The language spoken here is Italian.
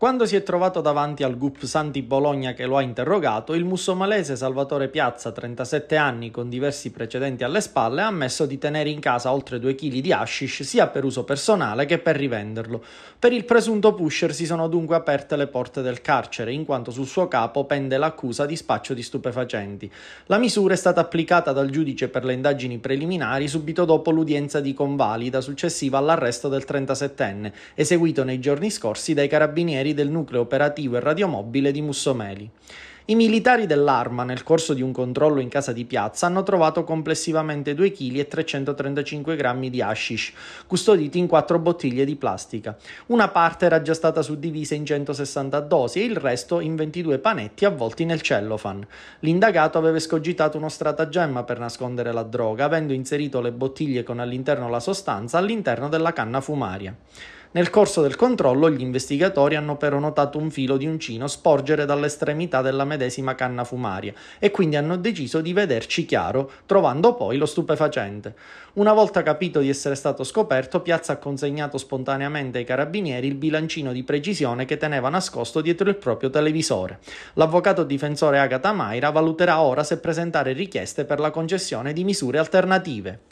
Quando si è trovato davanti al GUP Santi Bologna che lo ha interrogato, il mussomalese Salvatore Piazza, 37 anni, con diversi precedenti alle spalle, ha ammesso di tenere in casa oltre 2 kg di hashish sia per uso personale che per rivenderlo. Per il presunto pusher si sono dunque aperte le porte del carcere, in quanto sul suo capo pende l'accusa di spaccio di stupefacenti. La misura è stata applicata dal giudice per le indagini preliminari subito dopo l'udienza di convalida successiva all'arresto del 37enne, eseguito nei giorni scorsi dai carabinieri carabinieri del nucleo operativo e radiomobile di Mussomeli. I militari dell'Arma, nel corso di un controllo in casa di piazza, hanno trovato complessivamente 2 kg e 335 g di hashish, custoditi in quattro bottiglie di plastica. Una parte era già stata suddivisa in 160 dosi e il resto in 22 panetti avvolti nel cellofan. L'indagato aveva escogitato uno stratagemma per nascondere la droga, avendo inserito le bottiglie con all'interno la sostanza all'interno della canna fumaria. Nel corso del controllo gli investigatori hanno però notato un filo di uncino sporgere dall'estremità della medesima canna fumaria e quindi hanno deciso di vederci chiaro, trovando poi lo stupefacente. Una volta capito di essere stato scoperto, Piazza ha consegnato spontaneamente ai carabinieri il bilancino di precisione che teneva nascosto dietro il proprio televisore. L'avvocato difensore Agata Maira valuterà ora se presentare richieste per la concessione di misure alternative.